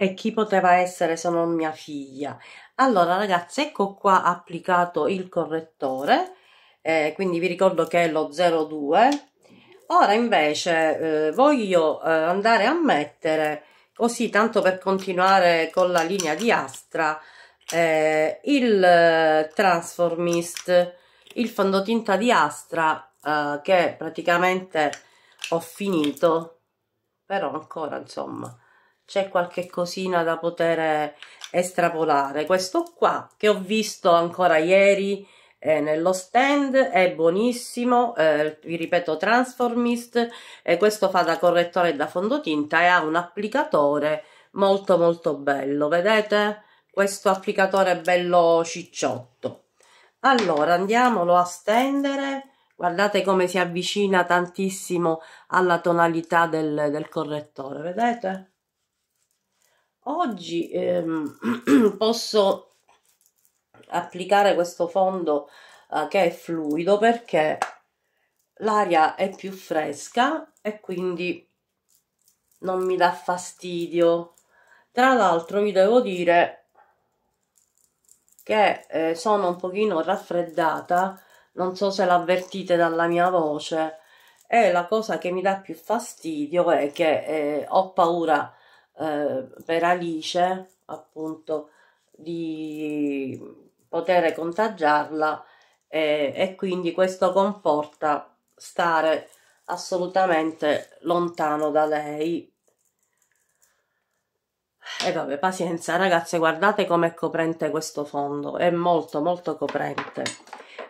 E chi poteva essere se non mia figlia? Allora ragazzi, ecco qua applicato il correttore, eh, quindi vi ricordo che è lo 02. Ora invece eh, voglio eh, andare a mettere, così tanto per continuare con la linea di Astra, eh, il eh, Transformist, il fondotinta di Astra eh, che praticamente ho finito, però ancora insomma c'è qualche cosina da poter eh, estrapolare. Questo qua che ho visto ancora ieri eh, nello stand è buonissimo, eh, vi ripeto Transformist, eh, questo fa da correttore e da fondotinta e ha un applicatore molto molto bello, vedete? Questo applicatore è bello cicciotto. Allora andiamolo a stendere, guardate come si avvicina tantissimo alla tonalità del, del correttore, vedete? Oggi ehm, posso applicare questo fondo eh, che è fluido perché l'aria è più fresca e quindi non mi dà fastidio. Tra l'altro vi devo dire che eh, sono un pochino raffreddata, non so se l'avvertite dalla mia voce, e la cosa che mi dà più fastidio è che eh, ho paura eh, per Alice, appunto, di poter contagiarla e, e quindi questo comporta stare assolutamente lontano da lei e vabbè, pazienza, ragazze, guardate com'è coprente questo fondo, è molto molto coprente.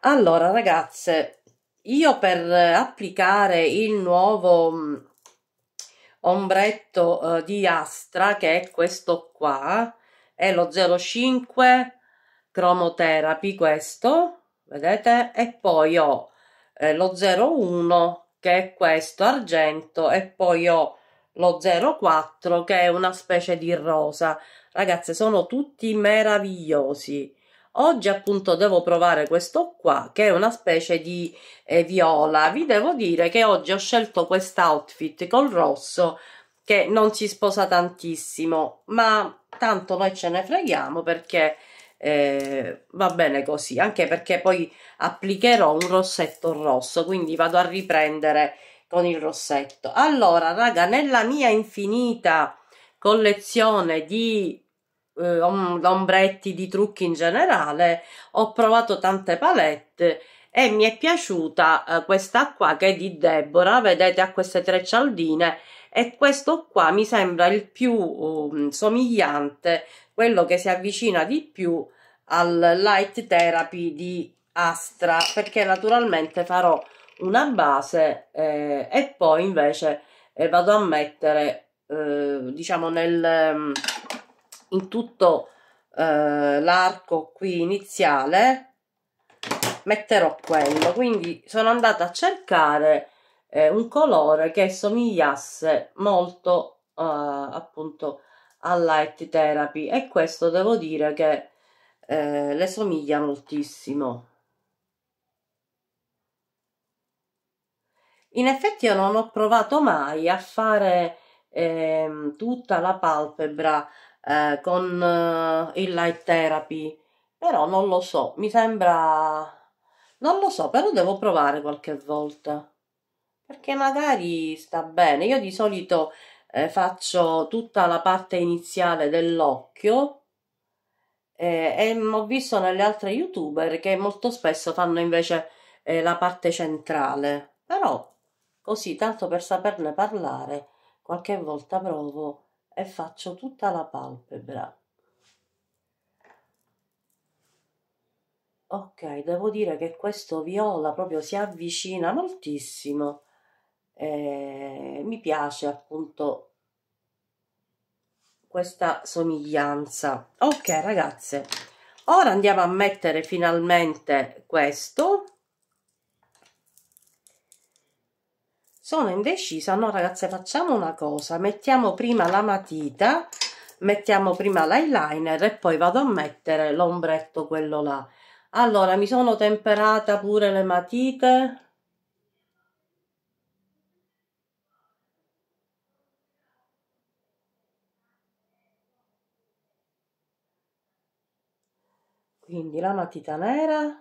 Allora, ragazze, io per applicare il nuovo ombretto eh, di Astra che è questo qua è lo 05 Chromotherapy questo vedete e poi ho eh, lo 01 che è questo argento e poi ho lo 04 che è una specie di rosa ragazze sono tutti meravigliosi Oggi appunto devo provare questo qua che è una specie di eh, viola. Vi devo dire che oggi ho scelto quest'outfit col rosso che non si sposa tantissimo, ma tanto noi ce ne freghiamo perché eh, va bene così, anche perché poi applicherò un rossetto rosso, quindi vado a riprendere con il rossetto. Allora, raga, nella mia infinita collezione di eh, ombretti di trucchi in generale, ho provato tante palette e mi è piaciuta eh, questa qua che è di Deborah, vedete ha queste tre cialdine e questo qua mi sembra il più um, somigliante, quello che si avvicina di più al Light Therapy di Astra, perché naturalmente farò una base eh, e poi invece eh, vado a mettere eh, diciamo nel in tutto eh, l'arco qui iniziale metterò quello quindi sono andata a cercare eh, un colore che somigliasse molto eh, appunto alla Light Therapy e questo devo dire che eh, le somiglia moltissimo in effetti io non ho provato mai a fare ehm, tutta la palpebra eh, con eh, il light therapy, però non lo so, mi sembra... non lo so, però devo provare qualche volta, perché magari sta bene. Io di solito eh, faccio tutta la parte iniziale dell'occhio eh, e ho visto nelle altre youtuber che molto spesso fanno invece eh, la parte centrale, però così tanto per saperne parlare qualche volta provo e faccio tutta la palpebra ok devo dire che questo viola proprio si avvicina moltissimo eh, mi piace appunto questa somiglianza ok ragazze ora andiamo a mettere finalmente questo sono indecisa no ragazze facciamo una cosa mettiamo prima la matita mettiamo prima l'eyeliner e poi vado a mettere l'ombretto quello là allora mi sono temperata pure le matite quindi la matita nera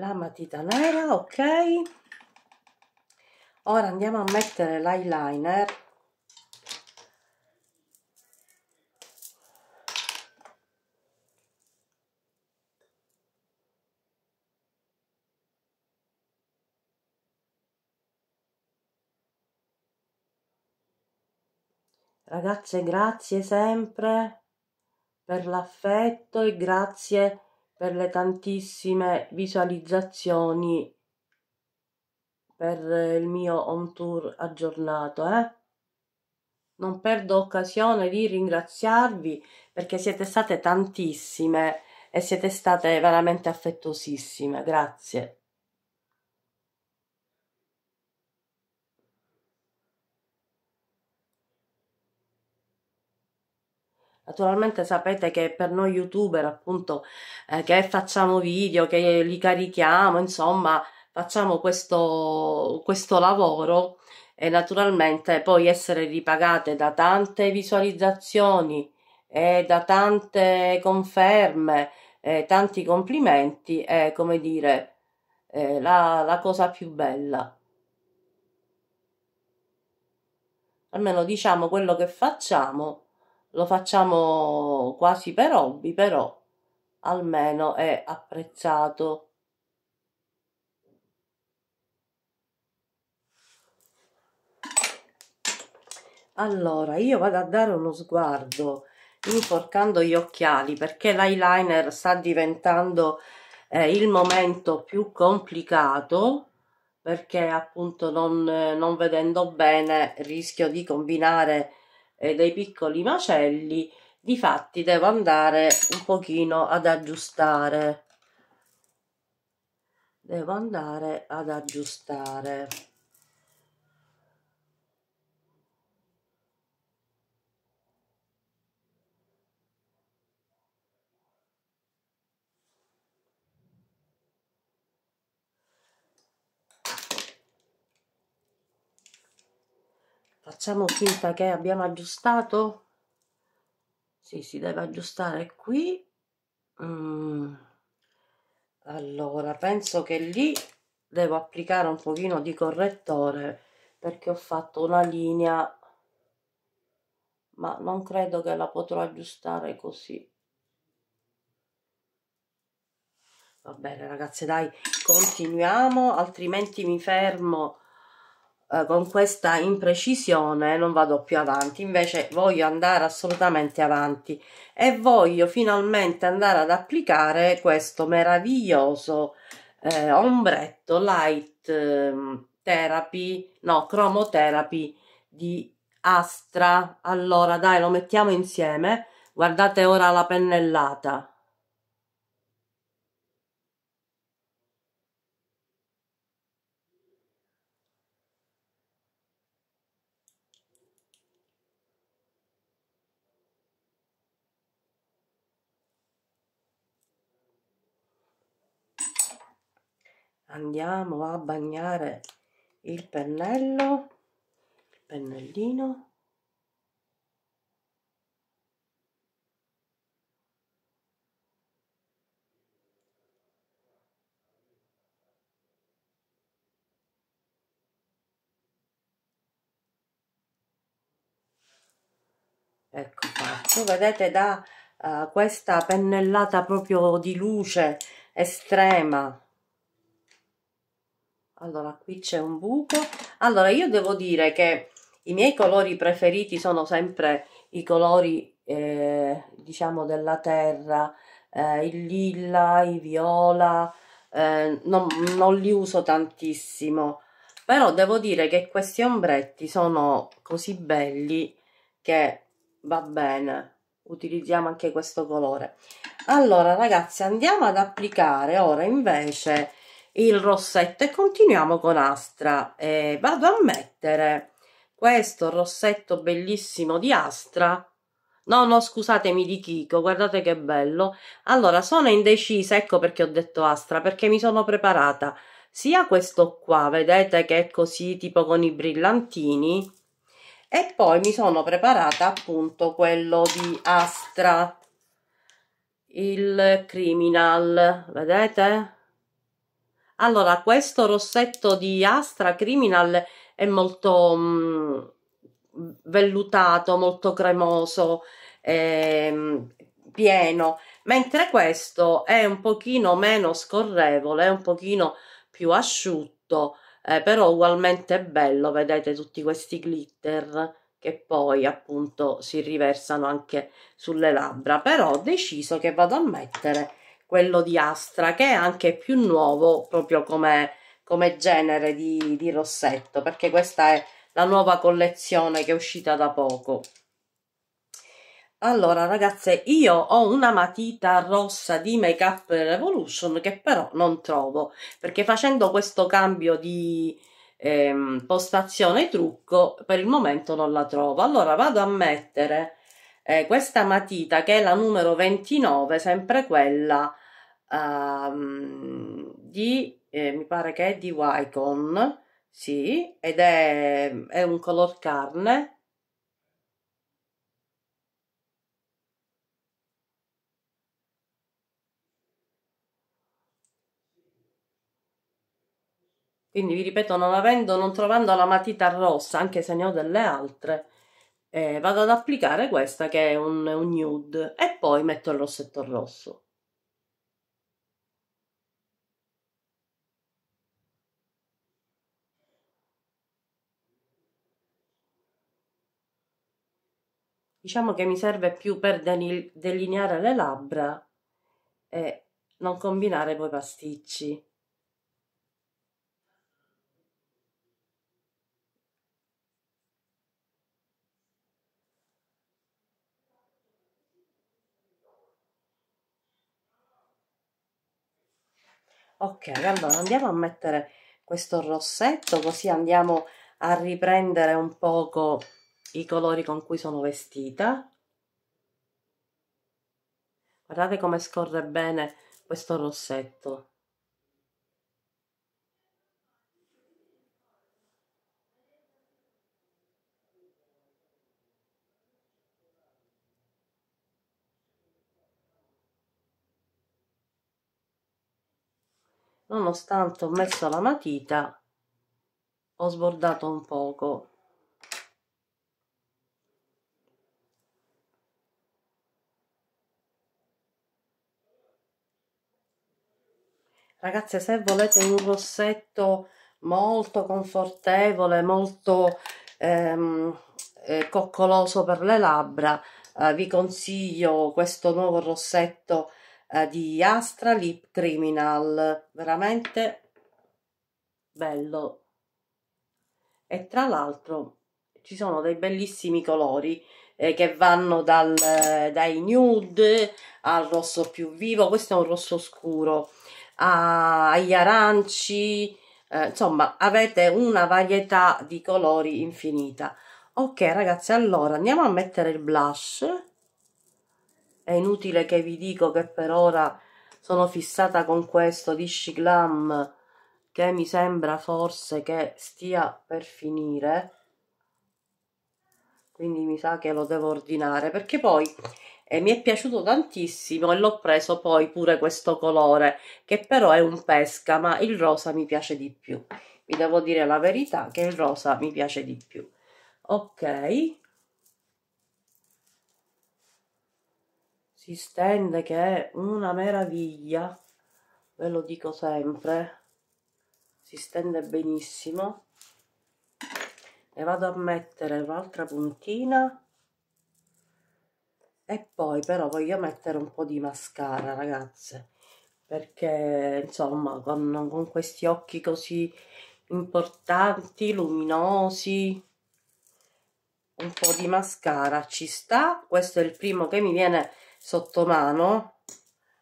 la matita nera ok ora andiamo a mettere l'eyeliner Ragazze, grazie sempre per l'affetto e grazie per le tantissime visualizzazioni per il mio home tour aggiornato. Eh? Non perdo occasione di ringraziarvi perché siete state tantissime e siete state veramente affettuosissime. Grazie. Naturalmente sapete che per noi youtuber, appunto, eh, che facciamo video, che li carichiamo, insomma, facciamo questo, questo lavoro e naturalmente poi essere ripagate da tante visualizzazioni e da tante conferme, eh, tanti complimenti è, come dire, eh, la, la cosa più bella. Almeno diciamo quello che facciamo lo facciamo quasi per hobby, però almeno è apprezzato. Allora, io vado a dare uno sguardo inforcando gli occhiali perché l'eyeliner sta diventando eh, il momento più complicato perché appunto non, non vedendo bene rischio di combinare eh, dei piccoli macelli difatti devo andare un pochino ad aggiustare devo andare ad aggiustare facciamo finta che abbiamo aggiustato sì, si deve aggiustare qui mm. allora penso che lì devo applicare un pochino di correttore perché ho fatto una linea ma non credo che la potrò aggiustare così va bene ragazze dai continuiamo altrimenti mi fermo eh, con questa imprecisione non vado più avanti invece voglio andare assolutamente avanti e voglio finalmente andare ad applicare questo meraviglioso eh, ombretto light ehm, therapy no cromotherapy di astra allora dai lo mettiamo insieme guardate ora la pennellata andiamo a bagnare il pennello pennellino ecco fatto vedete da uh, questa pennellata proprio di luce estrema allora qui c'è un buco allora io devo dire che i miei colori preferiti sono sempre i colori eh, diciamo della terra eh, il lilla i viola eh, non, non, li uso tantissimo però devo dire che questi ombretti sono così belli che va bene utilizziamo anche questo colore allora ragazzi andiamo ad applicare ora invece il rossetto e continuiamo con Astra e eh, vado a mettere questo rossetto bellissimo di Astra no no scusatemi di Kiko guardate che bello allora sono indecisa ecco perché ho detto Astra perché mi sono preparata sia questo qua vedete che è così tipo con i brillantini e poi mi sono preparata appunto quello di Astra il criminal vedete allora, questo rossetto di Astra Criminal è molto mh, mm, vellutato, molto cremoso, ehm, pieno, mentre questo è un pochino meno scorrevole, è un pochino più asciutto, eh, però ugualmente bello, vedete tutti questi glitter che poi appunto si riversano anche sulle labbra, però ho deciso che vado a mettere quello di Astra, che è anche più nuovo proprio come, come genere di, di rossetto, perché questa è la nuova collezione che è uscita da poco. Allora ragazze, io ho una matita rossa di Make Up Revolution che però non trovo, perché facendo questo cambio di ehm, postazione trucco per il momento non la trovo. Allora vado a mettere eh, questa matita che è la numero 29, sempre quella um, di, eh, mi pare che è di Wycon, sì, ed è, è un color carne. quindi vi ripeto non avendo non trovando la matita rossa anche se ne ho delle altre eh, vado ad applicare questa che è un, un nude e poi metto il rossetto rosso diciamo che mi serve più per delineare le labbra e non combinare poi pasticci. ok allora andiamo a mettere questo rossetto così andiamo a riprendere un poco i colori con cui sono vestita guardate come scorre bene questo rossetto nonostante ho messo la matita ho sbordato un poco ragazze se volete un rossetto molto confortevole molto ehm, eh, coccoloso per le labbra eh, vi consiglio questo nuovo rossetto eh, di Astra Lip Criminal veramente bello e tra l'altro ci sono dei bellissimi colori eh, che vanno dal, eh, dai nude al rosso più vivo questo è un rosso scuro agli aranci, eh, insomma avete una varietà di colori infinita. Ok ragazzi, allora andiamo a mettere il blush. È inutile che vi dico che per ora sono fissata con questo di Shiglam che mi sembra forse che stia per finire quindi mi sa che lo devo ordinare perché poi e mi è piaciuto tantissimo e l'ho preso poi pure questo colore che però è un pesca ma il rosa mi piace di più vi devo dire la verità che il rosa mi piace di più ok si stende che è una meraviglia ve lo dico sempre si stende benissimo e vado a mettere un'altra puntina e poi però voglio mettere un po' di mascara ragazze perché insomma con, con questi occhi così importanti, luminosi un po' di mascara ci sta questo è il primo che mi viene sotto mano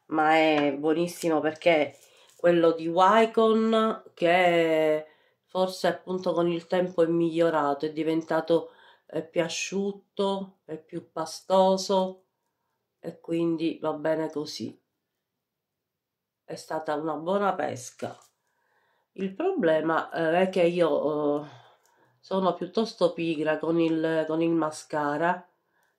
ma è buonissimo perché quello di Wycon che forse appunto con il tempo è migliorato è diventato è più asciutto, è più pastoso e quindi va bene così. È stata una buona pesca. Il problema eh, è che io eh, sono piuttosto pigra con il, con il mascara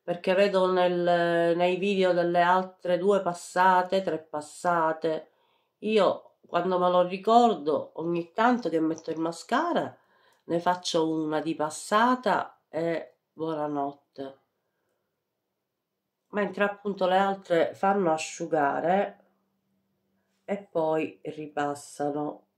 perché vedo nel, nei video delle altre due passate, tre passate, io quando me lo ricordo ogni tanto che metto il mascara ne faccio una di passata e buonanotte mentre appunto le altre fanno asciugare e poi ripassano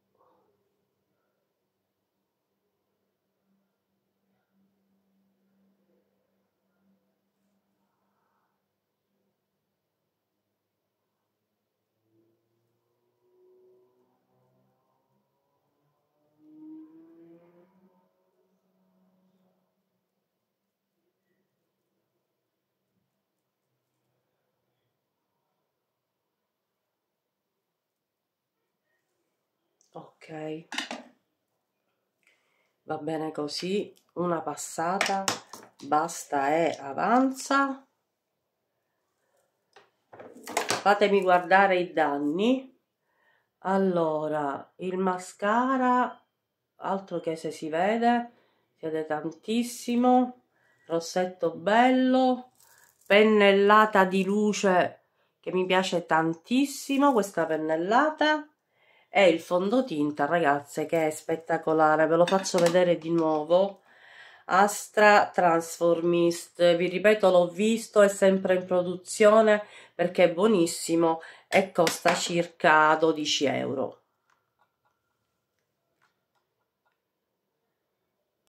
ok va bene così una passata basta e avanza fatemi guardare i danni allora il mascara altro che se si vede si vede tantissimo rossetto bello pennellata di luce che mi piace tantissimo questa pennellata è il fondotinta ragazze che è spettacolare ve lo faccio vedere di nuovo Astra Transformist vi ripeto l'ho visto è sempre in produzione perché è buonissimo e costa circa 12 euro